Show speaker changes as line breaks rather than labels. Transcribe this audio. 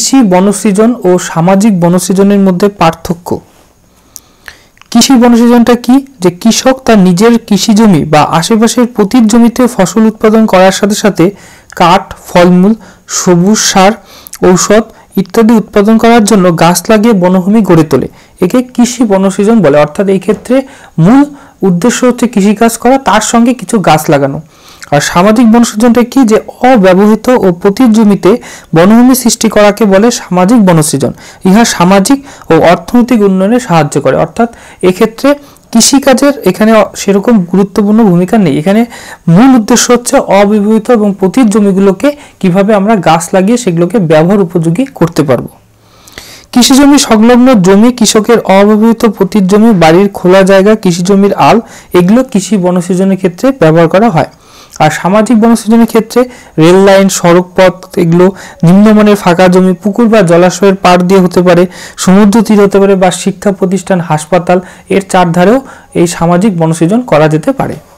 কৃষি বনসৃজন ও সামাজিক বনসৃজনের মধ্যে পার্থক্য কৃষি বনসৃজনটা কি যে কৃষক তার নিজের কৃষি জমি বা আশেপাশের প্রতির জমিতে ফসল উৎপাদন করার সাথে সাথে কাঠ ফলমূল সবুজ সার ঔষধ ইত্যাদি উৎপাদন করার জন্য গাছ লাগিয়ে বনভূমি গড়ে তোলে একে কৃষি বনসৃজন বলে অর্থাৎ এই ক্ষেত্রে মূল উদ্দেশ্য হচ্ছে কৃষিকাজ করা তার সঙ্গে কিছু গাছ লাগানো আর সামাজিক বনসৃজনটা কি যে অব্যবহৃত ও পতির জমিতে বনভূমি সৃষ্টি করাকে বলে সামাজিক বনসৃজন ইহা সামাজিক ও অর্থনৈতিক উন্নয়নে সাহায্য করে অর্থাৎ এক্ষেত্রে কৃষিকাজের এখানে সেরকম গুরুত্বপূর্ণ ভূমিকা নেই এখানে মূল উদ্দেশ্য হচ্ছে অব্যবহৃত এবং পতির জমিগুলোকে কিভাবে আমরা গাছ লাগিয়ে সেগুলোকে ব্যবহার উপযোগী করতে পারবো কৃষি জমি সংলগ্ন জমি কৃষকের অব্যবহৃত পতির জমি বাড়ির খোলা জায়গা কৃষি জমির আল এগুলো কৃষি বনসৃজনের ক্ষেত্রে ব্যবহার করা হয় আর সামাজিক বনসৃজনের ক্ষেত্রে রেল লাইন সড়ক পথ এগুলো নিম্নমানের ফাঁকা জমি পুকুর বা জলাশয়ের পাড় দিয়ে হতে পারে সমুদ্র তীর হতে পারে বা শিক্ষা প্রতিষ্ঠান হাসপাতাল এর চারধারেও এই সামাজিক বনসৃজন করা যেতে পারে